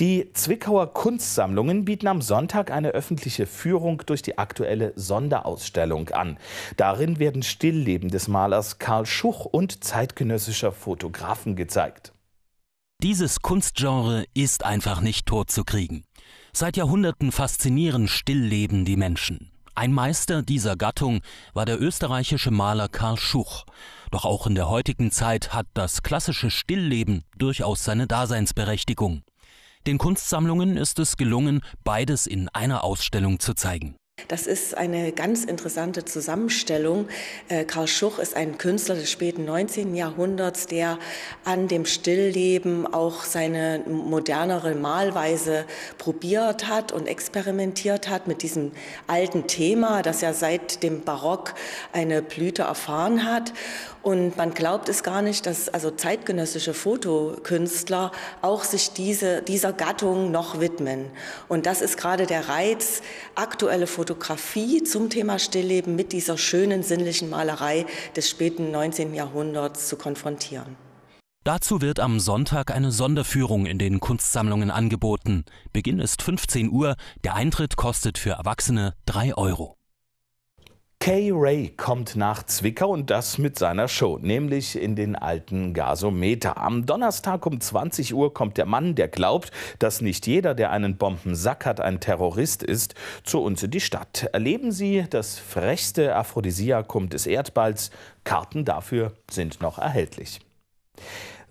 Die Zwickauer Kunstsammlungen bieten am Sonntag eine öffentliche Führung durch die aktuelle Sonderausstellung an. Darin werden Stillleben des Malers Karl Schuch und zeitgenössischer Fotografen gezeigt. Dieses Kunstgenre ist einfach nicht totzukriegen. Seit Jahrhunderten faszinieren Stillleben die Menschen. Ein Meister dieser Gattung war der österreichische Maler Karl Schuch. Doch auch in der heutigen Zeit hat das klassische Stillleben durchaus seine Daseinsberechtigung. Den Kunstsammlungen ist es gelungen, beides in einer Ausstellung zu zeigen. Das ist eine ganz interessante Zusammenstellung. Äh, Karl Schuch ist ein Künstler des späten 19. Jahrhunderts, der an dem Stillleben auch seine modernere Malweise probiert hat und experimentiert hat mit diesem alten Thema, das ja seit dem Barock eine Blüte erfahren hat. Und man glaubt es gar nicht, dass also zeitgenössische Fotokünstler auch sich diese, dieser Gattung noch widmen. Und das ist gerade der Reiz, aktuelle Fotokünstler Fotografie zum Thema Stillleben mit dieser schönen sinnlichen Malerei des späten 19. Jahrhunderts zu konfrontieren. Dazu wird am Sonntag eine Sonderführung in den Kunstsammlungen angeboten. Beginn ist 15 Uhr, der Eintritt kostet für Erwachsene 3 Euro. Kay Ray kommt nach Zwickau und das mit seiner Show, nämlich in den alten Gasometer. Am Donnerstag um 20 Uhr kommt der Mann, der glaubt, dass nicht jeder, der einen Bombensack hat, ein Terrorist ist, zu uns in die Stadt. Erleben Sie das frechste Aphrodisiakum des Erdballs. Karten dafür sind noch erhältlich.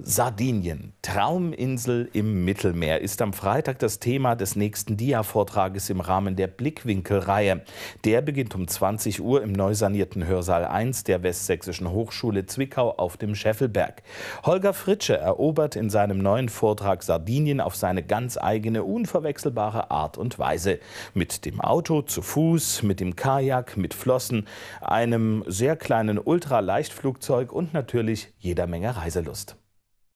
Sardinien, Trauminsel im Mittelmeer, ist am Freitag das Thema des nächsten DIA-Vortrages im Rahmen der Blickwinkelreihe. Der beginnt um 20 Uhr im neu sanierten Hörsaal 1 der Westsächsischen Hochschule Zwickau auf dem Scheffelberg. Holger Fritsche erobert in seinem neuen Vortrag Sardinien auf seine ganz eigene, unverwechselbare Art und Weise. Mit dem Auto, zu Fuß, mit dem Kajak, mit Flossen, einem sehr kleinen Ultraleichtflugzeug und natürlich jeder Menge Reiselust.